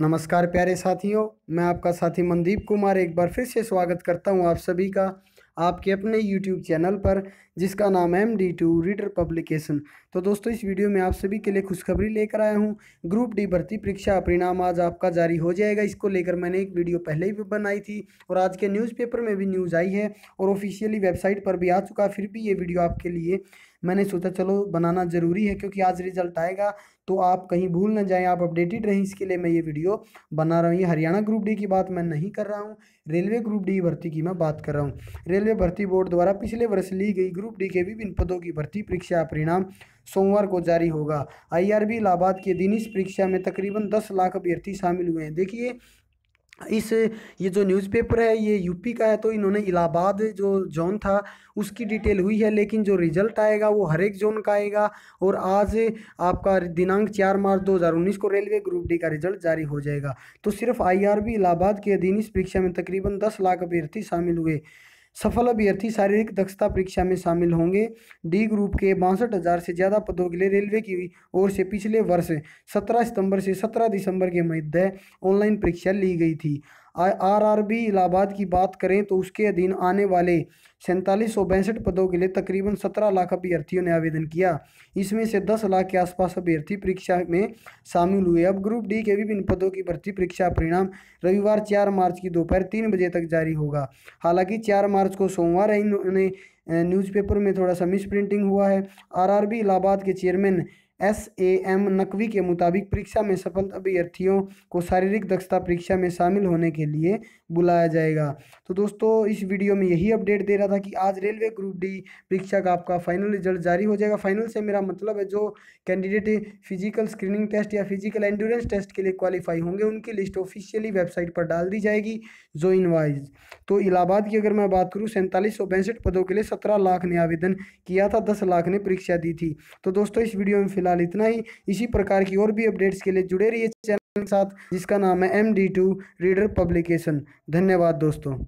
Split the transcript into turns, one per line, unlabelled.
नमस्कार प्यारे साथियों मैं आपका साथी मनदीप कुमार एक बार फिर से स्वागत करता हूं आप सभी का आपके अपने यूट्यूब चैनल पर जिसका नाम है M D two reader publication तो दोस्तों इस वीडियो में आप सभी के लिए खुशखबरी लेकर आया हूँ ग्रुप डी भर्ती परीक्षा परिणाम आज आपका जारी हो जाएगा इसको लेकर मैंने एक वीडियो पहले ही बनाई थी और आज के न्यूज़पेपर में भी न्यूज़ आई है और ऑफिशियली वेबसाइट पर भी आ चुका फिर भी ये वीडियो आपके लिए मैंने सोचा चलो बनाना ज़रूरी है क्योंकि आज रिजल्ट आएगा तो आप कहीं भूल ना जाएं आप अपडेटेड रहें इसके लिए मैं ये वीडियो बना रहा हूँ ये हरियाणा ग्रुप डी की बात मैं नहीं कर रहा हूँ रेलवे ग्रुप डी भर्ती की मैं बात कर रहा हूँ रेलवे भर्ती बोर्ड द्वारा पिछले वर्ष ली गई ग्रुप डी के विभिन्न पदों की भर्ती परीक्षा परिणाम सोमवार को जारी होगा आईआरबी इलाहाबाद के दिन इस परीक्षा में तकरीबन दस लाख अभ्यर्थी शामिल हुए हैं देखिए इस ये जो न्यूज़पेपर है ये यूपी का है तो इन्होंने इलाहाबाद जो जोन था उसकी डिटेल हुई है लेकिन जो रिजल्ट आएगा वो हर एक जोन का आएगा और आज आपका दिनांक चार मार्च 2019 को रेलवे ग्रुप डी का रिजल्ट जारी हो जाएगा तो सिर्फ आईआरबी इलाहाबाद के अधीन इस परीक्षा में तकरीबन दस लाख अभ्यर्थी शामिल हुए सफल अभ्यर्थी शारीरिक दक्षता परीक्षा में शामिल होंगे डी ग्रुप के बासठ हज़ार से ज़्यादा पदों के लिए रेलवे की ओर से पिछले वर्ष 17 सितंबर से 17 दिसंबर के मध्य ऑनलाइन परीक्षा ली गई थी आरआरबी इलाहाबाद की बात करें तो उसके अधीन आने वाले सैंतालीस सौ बैंसठ पदों के लिए तकरीबन सत्रह लाख अभ्यर्थियों ने आवेदन किया इसमें से दस लाख के आसपास अभ्यर्थी परीक्षा में शामिल हुए अब ग्रुप डी के विभिन्न पदों की भर्ती परीक्षा परिणाम रविवार चार मार्च की दोपहर तीन बजे तक जारी होगा हालांकि चार मार्च को सोमवार इन्होंने न्यूज़पेपर में थोड़ा सा मिस प्रिंटिंग हुआ है आर इलाहाबाद के chairman S A M Naqvi के मुताबिक परीक्षा में सफल अभ्यर्थियों को शारीरिक दक्षता परीक्षा में शामिल होने के लिए बुलाया जाएगा तो दोस्तों इस वीडियो में यही अपडेट दे रहा था कि आज रेलवे ग्रुप डी परीक्षा का आपका फाइनल रिजल्ट जारी हो जाएगा फाइनल से मेरा मतलब है जो कैंडिडेट फिजिकल स्क्रीनिंग टेस्ट या फिजिकल एंडोरेंस टेस्ट के लिए क्वालिफाई होंगे उनकी लिस्ट ऑफिशियली वेबसाइट पर डाल दी जाएगी जो इन वाइज तो इलाहाबाद की अगर मैं बात करूँ सैंतालीस सौ पैंसठ पदों के लिए सत्रह लाख ने आवेदन किया था दस लाख ने परीक्षा दी थी तो दोस्तों इस वीडियो में फिलहाल फिलहाल इतना ही इसी प्रकार की और भी अपडेट्स के लिए जुड़े रहिए चैनल के साथ जिसका नाम है M D two reader publication धन्यवाद दोस्तों